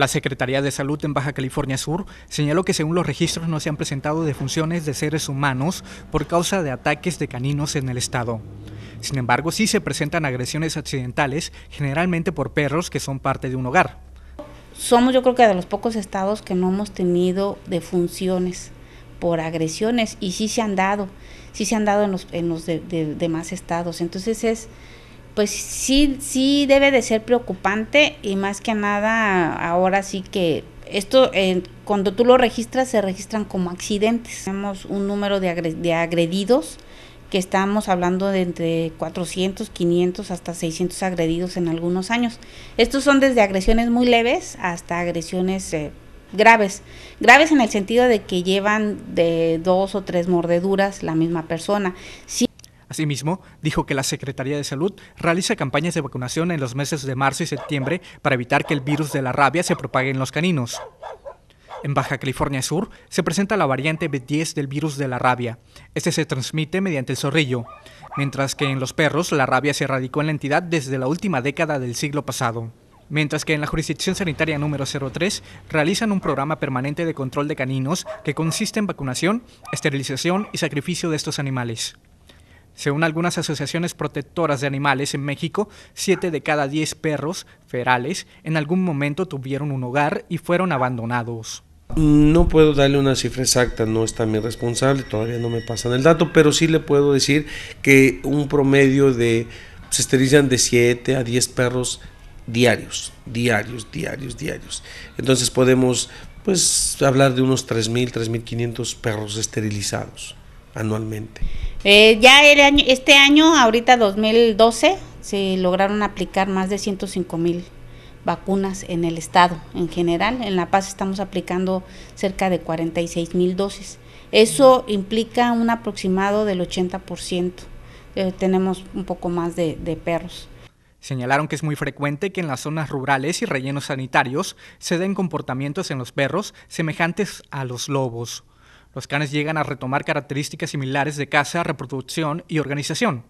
La Secretaría de Salud en Baja California Sur señaló que según los registros no se han presentado defunciones de seres humanos por causa de ataques de caninos en el estado. Sin embargo, sí se presentan agresiones accidentales, generalmente por perros que son parte de un hogar. Somos yo creo que de los pocos estados que no hemos tenido defunciones por agresiones y sí se han dado, sí se han dado en los, demás estados. Entonces es pues sí, sí debe de ser preocupante y más que nada ahora sí que esto cuando tú lo registras se registran como accidentes. Tenemos un número de, agredidos que estamos hablando de entre 400, 500 hasta 600 agredidos en algunos años. Estos son desde agresiones muy leves hasta agresiones eh, graves. Graves en el sentido de que llevan de dos o tres mordeduras la misma persona. Asimismo, dijo que la Secretaría de Salud realiza campañas de vacunación en los meses de marzo y septiembre para evitar que el virus de la rabia se propague en los caninos. En Baja California Sur se presenta la variante B10 del virus de la rabia. Este se transmite mediante el zorrillo, mientras que en los perros la rabia se erradicó en la entidad desde la última década del siglo pasado. Mientras que en la jurisdicción sanitaria número 03 realizan un programa permanente de control de caninos que consiste en vacunación, esterilización y sacrificio de estos animales. Según algunas asociaciones protectoras de animales en México, 7 de cada 10 perros ferales en algún momento tuvieron un hogar y fueron abandonados. No puedo darle una cifra exacta, no está mi responsable, todavía no me pasan el dato, pero sí le puedo decir que un promedio de, se pues, esterilizan de 7 a 10 perros diarios, diarios, diarios, diarios. Entonces podemos pues hablar de unos 3.000, 3.500 perros esterilizados anualmente? Eh, ya este año, ahorita 2012, se lograron aplicar más de 105 mil vacunas en el estado en general. En La Paz estamos aplicando cerca de 46 mil dosis. Eso implica un aproximado del 80%. ciento. Eh, tenemos un poco más de perros. Señalaron que es muy frecuente que en las zonas rurales y rellenos sanitarios se den comportamientos en los perros semejantes a los lobos. Los canes llegan a retomar características similares de caza, reproducción y organización.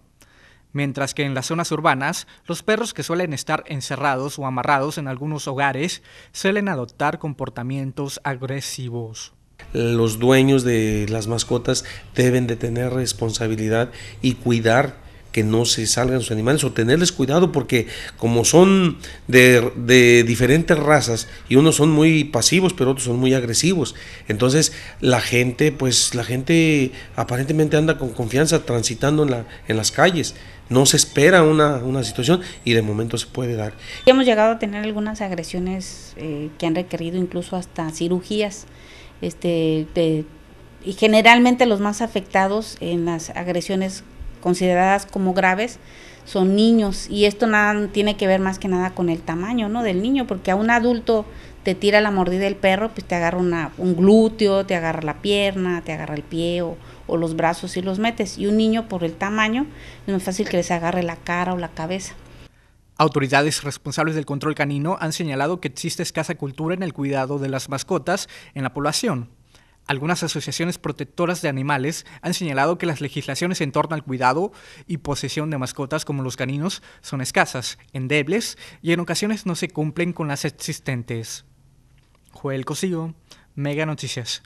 Mientras que en las zonas urbanas, los perros que suelen estar encerrados o amarrados en algunos hogares suelen adoptar comportamientos agresivos los dueños de las mascotas deben de tener responsabilidad y cuidar que no se salgan sus animales o tenerles cuidado porque como son de, diferentes razas y unos son muy pasivos pero otros son muy agresivos entonces la gente pues la gente aparentemente anda con confianza transitando en, la, en las calles no se espera una, situación y de momento se puede dar. Hemos llegado a tener algunas agresiones eh, que han requerido incluso hasta cirugías este, y generalmente los más afectados en las agresiones consideradas como graves son niños y esto nada tiene que ver más que nada con el tamaño, ¿no? Del niño, porque a un adulto te tira la mordida del perro, pues te agarra un glúteo, te agarra la pierna, te agarra el pie o, o los brazos y los metes. Y un niño por el tamaño es más fácil que les agarre la cara o la cabeza. Autoridades responsables del control canino han señalado que existe escasa cultura en el cuidado de las mascotas en la población. Algunas asociaciones protectoras de animales han señalado que las legislaciones en torno al cuidado y posesión de mascotas como los caninos son escasas, endebles y en ocasiones no se cumplen con las existentes. Joel Cosillo, Mega Noticias.